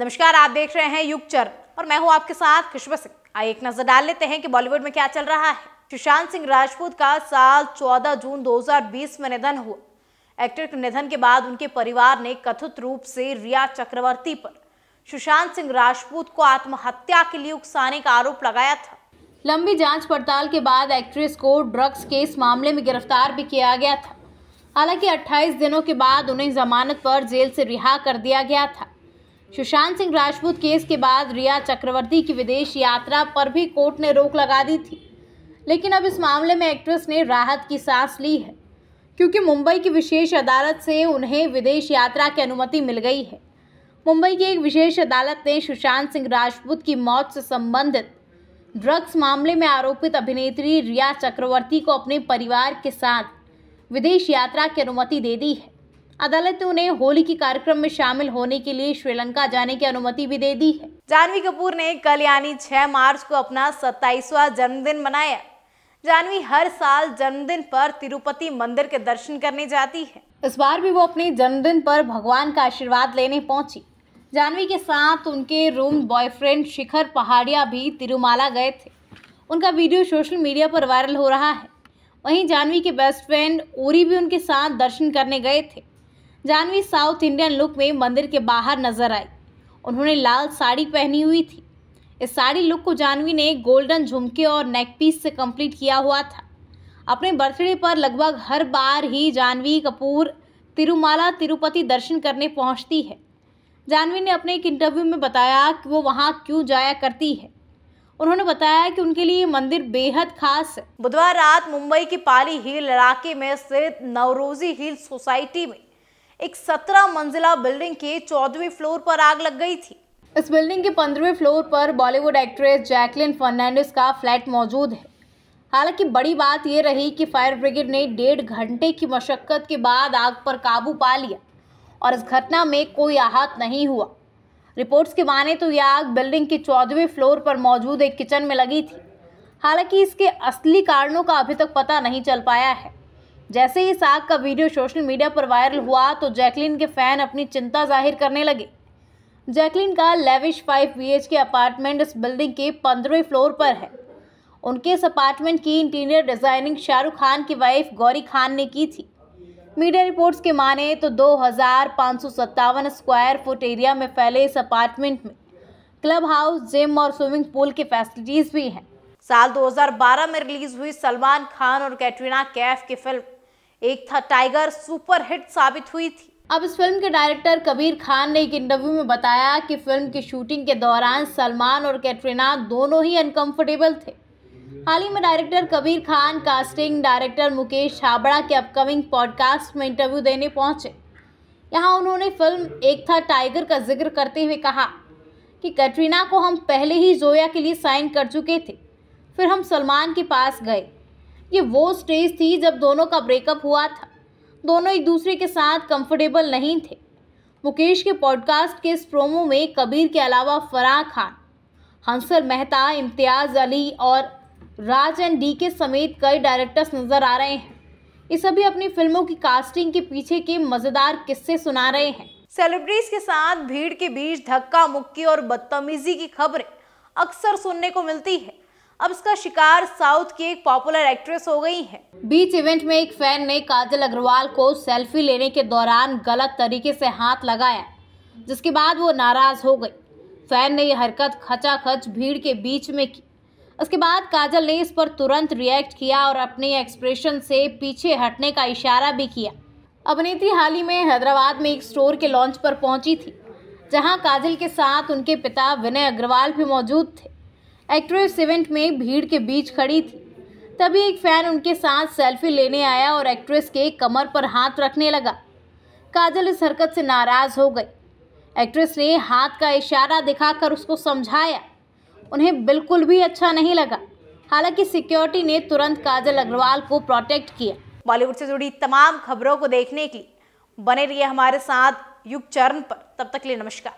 नमस्कार आप देख रहे हैं युगचर और मैं हूं आपके साथ खुशब सिंह आइए एक नजर डाल लेते हैं कि बॉलीवुड में क्या चल रहा है सुशांत सिंह राजपूत का साल 14 जून 2020 में निधन हुआ एक्टर के निधन के बाद उनके परिवार ने कथित रूप से रिया चक्रवर्ती पर सुशांत सिंह राजपूत को आत्महत्या के लिए उकसाने का आरोप लगाया था लंबी जांच पड़ताल के बाद एक्ट्रेस को ड्रग्स केस मामले में गिरफ्तार भी किया गया था हालांकि 28 दिनों के बाद उन्हें जमानत पर जेल से रिहा कर दिया गया था सुशांत सिंह राजपूत केस के बाद रिया चक्रवर्ती की विदेश यात्रा पर भी कोर्ट ने रोक लगा दी थी लेकिन अब इस मामले में एक्ट्रेस ने राहत की सांस ली है क्योंकि मुंबई की विशेष अदालत से उन्हें विदेश यात्रा की अनुमति मिल गई है मुंबई की एक विशेष अदालत ने सुशांत सिंह राजपूत की मौत से संबंधित ड्रग्स मामले में आरोपित अभिनेत्री रिया चक्रवर्ती को अपने परिवार के साथ विदेश यात्रा की अनुमति दे दी है अदालत ने उन्हें होली के कार्यक्रम में शामिल होने के लिए श्रीलंका जाने की अनुमति भी दे दी है जानवी कपूर ने कल यानी 6 मार्च को अपना 27वां जन्मदिन मनाया जानवी हर साल जन्मदिन पर तिरुपति मंदिर के दर्शन करने जाती है इस बार भी वो अपने जन्मदिन पर भगवान का आशीर्वाद लेने पहुंची जानवी के साथ उनके रूम बॉयफ्रेंड शिखर पहाड़िया भी तिरुमाला गए थे उनका वीडियो सोशल मीडिया पर वायरल हो रहा है वहीं जानवी के बेस्ट फ्रेंड ओरी भी उनके साथ दर्शन करने गए थे जानवी साउथ इंडियन लुक में मंदिर के बाहर नजर आई उन्होंने लाल साड़ी पहनी हुई थी इस साड़ी लुक को जानवी ने गोल्डन झुमके और नेक पीस से कंप्लीट किया हुआ था अपने बर्थडे पर लगभग हर बार ही जानवी कपूर तिरुमाला तिरुपति दर्शन करने पहुंचती है जानवी ने अपने एक इंटरव्यू में बताया कि वो वहाँ क्यों जाया करती है उन्होंने बताया कि उनके लिए मंदिर बेहद खास है बुधवार रात मुंबई के पाली हिल इलाके में स्थित नवरोजी हिल सोसाइटी में एक 17 मंजिला बिल्डिंग के चौदहवें फ्लोर पर आग लग गई थी इस बिल्डिंग के पंद्रहवें फ्लोर पर बॉलीवुड एक्ट्रेस जैकलिन फर्नांडिस का फ्लैट मौजूद है हालांकि बड़ी बात यह रही कि फायर ब्रिगेड ने डेढ़ घंटे की मशक्क़त के बाद आग पर काबू पा लिया और इस घटना में कोई आहत नहीं हुआ रिपोर्ट्स के माने तो यह आग बिल्डिंग के चौदहवें फ्लोर पर मौजूद एक किचन में लगी थी हालांकि इसके असली कारणों का अभी तक पता नहीं चल पाया है जैसे ही साग का वीडियो सोशल मीडिया पर वायरल हुआ तो जैकलिन के फैन अपनी चिंता जाहिर करने लगे जैकलिन का lavish five B K apartment इस बिल्डिंग के पंद्रहवें फ्लोर पर है उनके इस अपार्टमेंट की इंटीरियर डिज़ाइनिंग शाहरुख खान की वाइफ गौरी खान ने की थी मीडिया रिपोर्ट्स के माने तो दो स्क्वायर फुट एरिया में फैले इस अपार्टमेंट में क्लब हाउस जिम और स्विमिंग पूल की फैसिलिटीज़ भी हैं साल 2012 में रिलीज़ हुई सलमान खान और कैटरीना कैफ की फिल्म एक था टाइगर सुपर हिट साबित हुई थी अब इस फिल्म के डायरेक्टर कबीर खान ने एक इंटरव्यू में बताया कि फिल्म की शूटिंग के दौरान सलमान और कैटरीना दोनों ही अनकंफर्टेबल थे हाल ही में director Kabir Khan casting director Mukesh Chhabra के अपकमिंग पॉडकास्ट में इंटरव्यू देने पहुंचे यहाँ उन्होंने फिल्म एक था टाइगर का जिक्र करते हुए कहा कि कैटरीना को हम पहले ही जोया के लिए साइन कर चुके थे फिर हम सलमान के पास गए ये वो स्टेज थी जब दोनों का ब्रेकअप हुआ था दोनों एक दूसरे के साथ कंफर्टेबल नहीं थे मुकेश के पॉडकास्ट के इस प्रोमो में कबीर के अलावा फराह खान हंसर मेहता इम्तियाज़ अली और राज एन डी के समेत कई डायरेक्टर्स नज़र आ रहे हैं ये सभी अपनी फिल्मों की कास्टिंग के पीछे के मज़ेदार किस्से सुना रहे हैं सेलिब्रिटीज के साथ भीड़ के बीच धक्का मुक्की और बदतमीजी की खबरें अक्सर सुनने को मिलती है अब इसका शिकार साउथ की एक पॉपुलर एक्ट्रेस हो गई है बीच इवेंट में एक फैन ने काजल अग्रवाल को सेल्फी लेने के दौरान गलत तरीके से हाथ लगाया जिसके बाद वो नाराज हो गई फैन ने यह हरकत खचाखच भीड़ के बीच में की उसके बाद काजल ने इस पर तुरंत रिएक्ट किया और अपने एक्सप्रेशन से पीछे हटने का इशारा भी किया अभिनेत्री हाल ही में हैदराबाद में एक स्टोर के लॉन्च पर पहुंची थी जहां काजल के साथ उनके पिता विनय अग्रवाल भी मौजूद थे एक्ट्रेस इवेंट में भीड़ के बीच खड़ी थी तभी एक फैन उनके साथ सेल्फी लेने आया और एक्ट्रेस के कमर पर हाथ रखने लगा काजल इस हरकत से नाराज हो गई एक्ट्रेस ने हाथ का इशारा दिखाकर उसको समझाया उन्हें बिल्कुल भी अच्छा नहीं लगा हालांकि सिक्योरिटी ने तुरंत काजल अग्रवाल को प्रोटेक्ट किया बॉलीवुड से जुड़ी तमाम खबरों को देखने के लिए बने रहिए हमारे साथ युग चरण पर तब तक लिए नमस्कार